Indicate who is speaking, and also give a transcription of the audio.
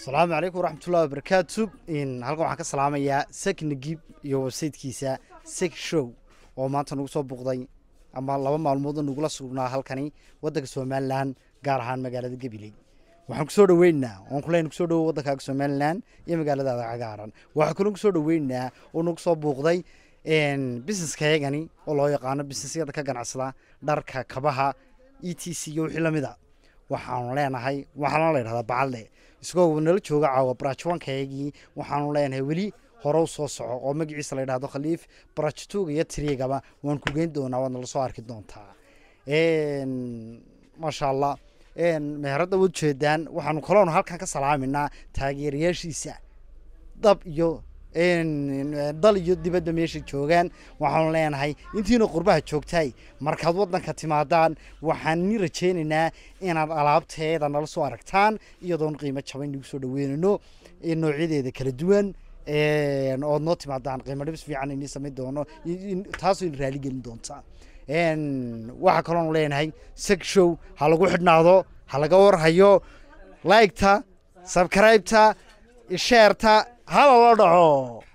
Speaker 1: asalaamu calaykum waraxmatullahi wabarakaatu halkan waxaan ka salaamayaa sek nagib iyo websaytekiisa sek show oo maanta nagu soo buuqday ama laba maalmood nagula sugnaa halkani wadanka somalilan gaar ahaan magaalada gabiley waxaan kusoo dhaweynnaa oon ku kusoo dhawow waddankaaga somalilan iyo magaaladaada cagaaran waxaan kaloo kusoo dhaweynnaa oo nagu soo buuqday businesskaygani oo loo yaqaano businesyada ka ganacsada dharka kabaha e t c iyo wixii lamid a waxaanu leenahay waxaana la yidhahdaa bacadle isagoo nala jooga caawa barajwankaygii waxaanu leenahay weli hore soo soco oo magaciisa la ydhahdo khaliif barajtuga iyo tirigaba waan ku geyn doonaa waadna lasoo arki doontaa maasha allah meherada waad ujeedaan waxaanu kaloonu halkan ka salaaminaa taageerayaashiisa dab iyo Eh, dal iyo dibadda meesha joogaan waxaanu leenahay intiina qurbaha joogtay markaad waddanka timaadaan waxaan ni rajeynaynaa inaad alaabteeda nala soo aragtaan iyadoon qiimo jaban nagu soo dhaweynayno noocyadeeda kala duwan ood noo timaadaan qiimo dhibis fiican ini samayn doono taasoo in raali gelin doontaa waxaa kaloonu leenahay seg ha lagu xidhnaado ha laga warhayo laigta sabkraibta sheerta 还老多。